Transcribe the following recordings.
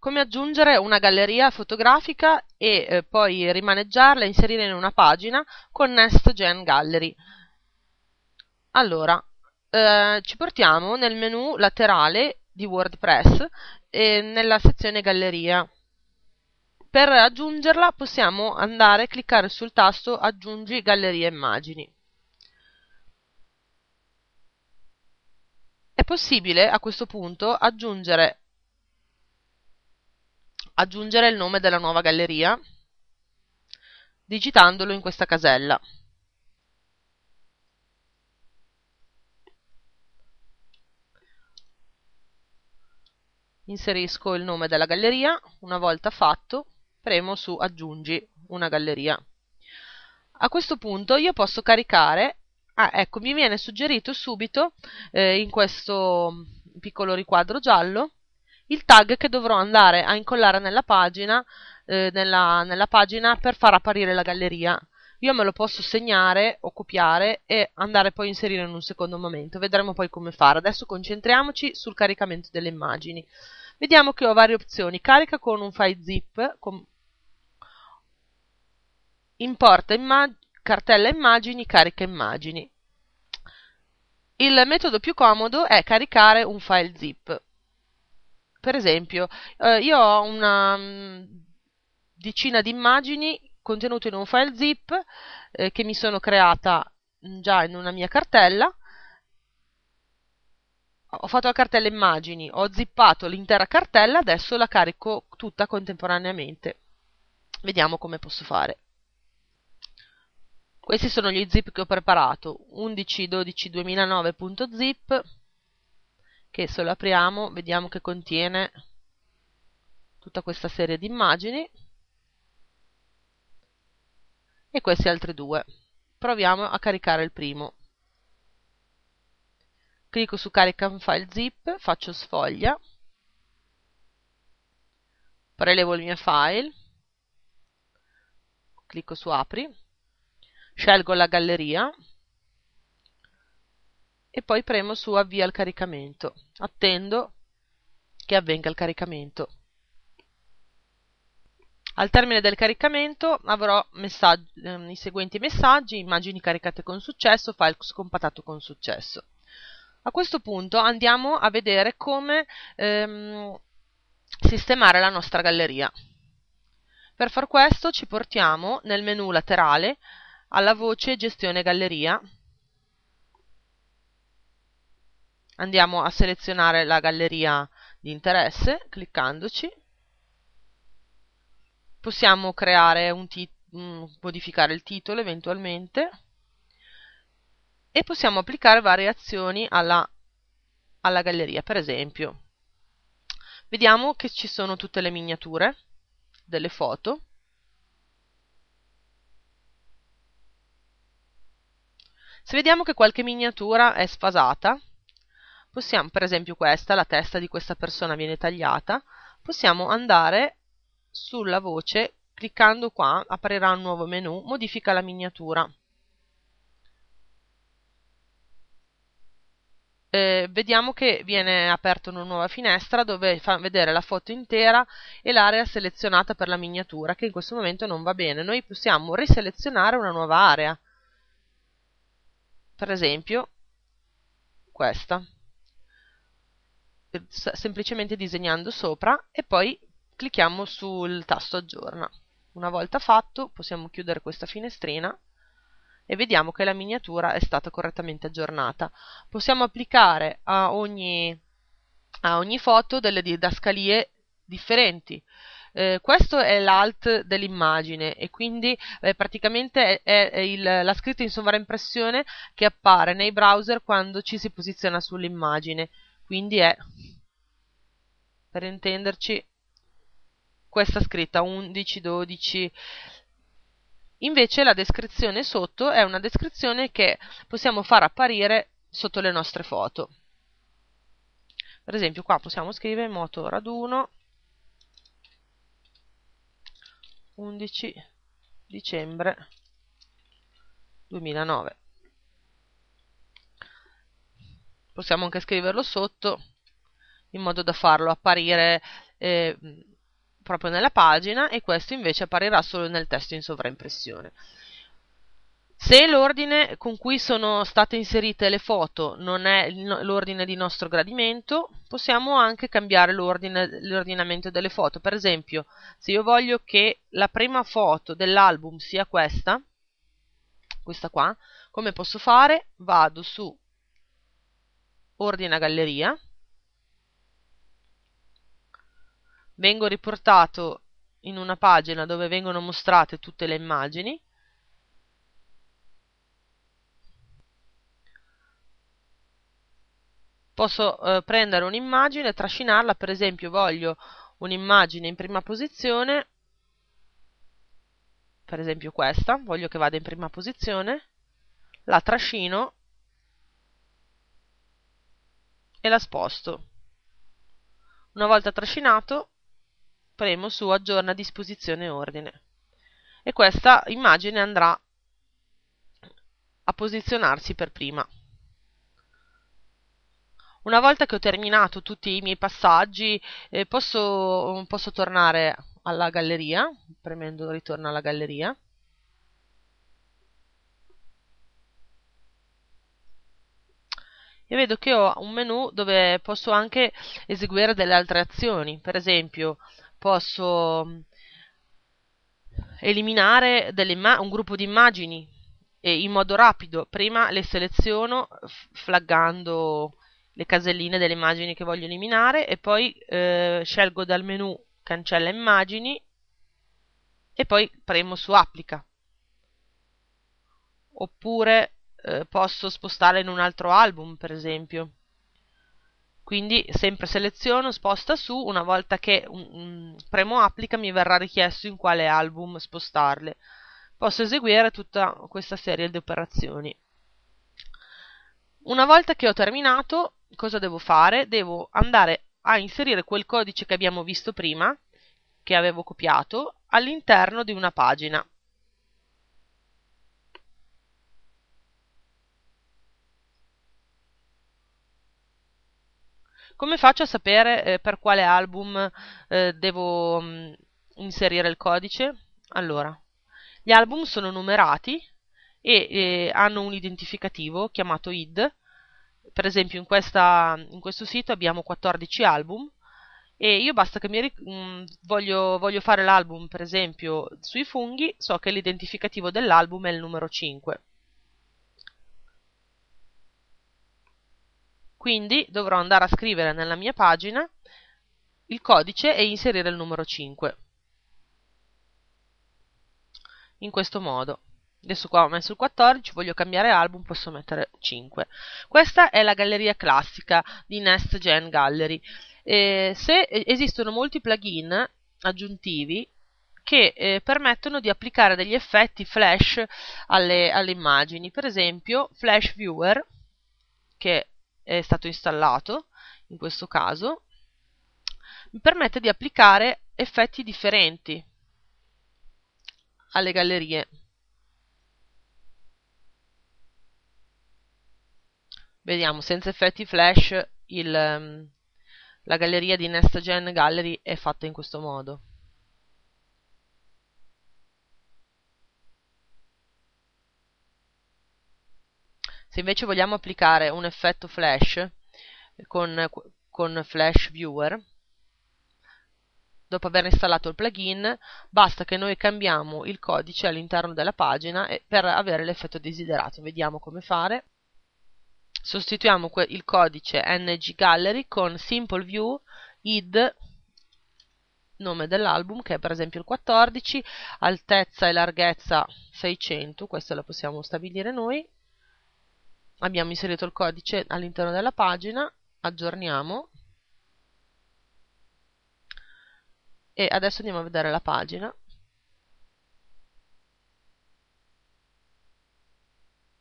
come aggiungere una galleria fotografica e eh, poi rimaneggiarla e inserirla in una pagina con Nest Gen Gallery. Allora, eh, ci portiamo nel menu laterale di WordPress e nella sezione galleria. Per aggiungerla possiamo andare a cliccare sul tasto aggiungi galleria immagini. È possibile a questo punto aggiungere aggiungere il nome della nuova galleria digitandolo in questa casella. Inserisco il nome della galleria, una volta fatto premo su aggiungi una galleria. A questo punto io posso caricare, ah ecco mi viene suggerito subito eh, in questo piccolo riquadro giallo il tag che dovrò andare a incollare nella pagina, eh, nella, nella pagina per far apparire la galleria io me lo posso segnare o copiare e andare poi a inserire in un secondo momento, vedremo poi come fare. Adesso concentriamoci sul caricamento delle immagini. Vediamo che ho varie opzioni, carica con un file zip, con... importa immag... cartella immagini, carica immagini. Il metodo più comodo è caricare un file zip. Per esempio, eh, io ho una mm, decina di immagini contenute in un file zip eh, che mi sono creata mm, già in una mia cartella. Ho fatto la cartella immagini, ho zippato l'intera cartella, adesso la carico tutta contemporaneamente. Vediamo come posso fare. Questi sono gli zip che ho preparato, 11.12.2009.zip che se lo apriamo vediamo che contiene tutta questa serie di immagini e questi altri due. Proviamo a caricare il primo. Clicco su carica un file zip, faccio sfoglia, prelevo il mio file, clicco su apri, scelgo la galleria, e poi premo su avvia il caricamento. Attendo che avvenga il caricamento. Al termine del caricamento avrò ehm, i seguenti messaggi, immagini caricate con successo, file scompatato con successo. A questo punto andiamo a vedere come ehm, sistemare la nostra galleria. Per far questo ci portiamo nel menu laterale alla voce gestione galleria andiamo a selezionare la galleria di interesse cliccandoci possiamo creare un modificare il titolo eventualmente e possiamo applicare varie azioni alla, alla galleria per esempio vediamo che ci sono tutte le miniature delle foto se vediamo che qualche miniatura è sfasata possiamo per esempio questa, la testa di questa persona viene tagliata, possiamo andare sulla voce cliccando qua aprirà un nuovo menu, modifica la miniatura. Eh, vediamo che viene aperta una nuova finestra dove fa vedere la foto intera e l'area selezionata per la miniatura che in questo momento non va bene. Noi possiamo riselezionare una nuova area, per esempio questa semplicemente disegnando sopra e poi clicchiamo sul tasto aggiorna. Una volta fatto possiamo chiudere questa finestrina e vediamo che la miniatura è stata correttamente aggiornata. Possiamo applicare a ogni, a ogni foto delle didascalie differenti. Eh, questo è l'alt dell'immagine e quindi eh, praticamente è, è il, la scritta in sovraimpressione che appare nei browser quando ci si posiziona sull'immagine quindi è per intenderci questa scritta 11 12 invece la descrizione sotto è una descrizione che possiamo far apparire sotto le nostre foto per esempio qua possiamo scrivere moto raduno 11 dicembre 2009 possiamo anche scriverlo sotto in modo da farlo apparire eh, proprio nella pagina e questo invece apparirà solo nel testo in sovraimpressione. Se l'ordine con cui sono state inserite le foto non è l'ordine di nostro gradimento, possiamo anche cambiare l'ordinamento delle foto. Per esempio, se io voglio che la prima foto dell'album sia questa, questa qua, come posso fare? Vado su ordina galleria, vengo riportato in una pagina dove vengono mostrate tutte le immagini, posso eh, prendere un'immagine, e trascinarla, per esempio voglio un'immagine in prima posizione, per esempio questa, voglio che vada in prima posizione, la trascino e la sposto. Una volta trascinato premo su aggiorna disposizione ordine e questa immagine andrà a posizionarsi per prima. Una volta che ho terminato tutti i miei passaggi eh, posso, posso tornare alla galleria, premendo ritorno alla galleria e vedo che ho un menu dove posso anche eseguire delle altre azioni, per esempio posso mm, eliminare un gruppo di immagini in modo rapido, prima le seleziono flaggando le caselline delle immagini che voglio eliminare e poi eh, scelgo dal menu cancella immagini e poi premo su applica oppure eh, posso spostare in un altro album per esempio quindi sempre seleziono, sposta su, una volta che um, premo applica mi verrà richiesto in quale album spostarle. Posso eseguire tutta questa serie di operazioni. Una volta che ho terminato, cosa devo fare? Devo andare a inserire quel codice che abbiamo visto prima, che avevo copiato, all'interno di una pagina. Come faccio a sapere eh, per quale album eh, devo mh, mm, inserire il codice? Allora, gli album sono numerati e eh, hanno un identificativo chiamato id. Per esempio in, questa, in, questo sito abbiamo 14 album e io basta che mi mh, mm, voglio, voglio fare l'album per esempio sui funghi, so che l'identificativo dell'album è il numero 5. quindi dovrò andare a scrivere nella mia pagina il codice e inserire il numero 5 in questo modo adesso qua ho messo il 14 voglio cambiare album posso mettere 5 questa è la galleria classica di Nest Gen Gallery eh, se esistono molti plugin aggiuntivi che eh, permettono di applicare degli effetti flash alle, alle, immagini per esempio Flash Viewer che è stato installato in questo caso mi permette di applicare effetti differenti alle gallerie vediamo senza effetti flash il, ehm, la galleria di NestGen Gallery è fatta in questo modo Se invece vogliamo applicare un effetto flash con, con Flash Viewer, dopo aver installato il plugin, basta che noi cambiamo il codice all'interno della pagina per avere l'effetto desiderato. Vediamo come fare. Sostituiamo il codice nggallery con Simple View id nome dell'album che è per esempio il 14, altezza e larghezza 600, questo lo possiamo stabilire noi, abbiamo inserito il codice all'interno della pagina, aggiorniamo e adesso andiamo a vedere la pagina.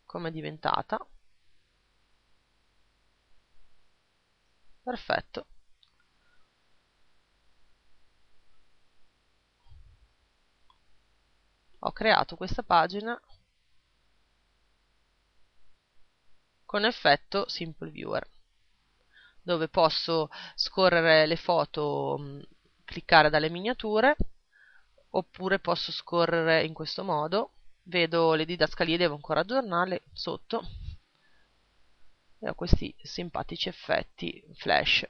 come è diventata. Perfetto. Ho creato questa pagina con effetto Simple Viewer dove posso scorrere le foto mm, cliccare dalle miniature oppure posso scorrere in questo modo vedo le didascalie devo ancora aggiornarle sotto e ho questi simpatici effetti flash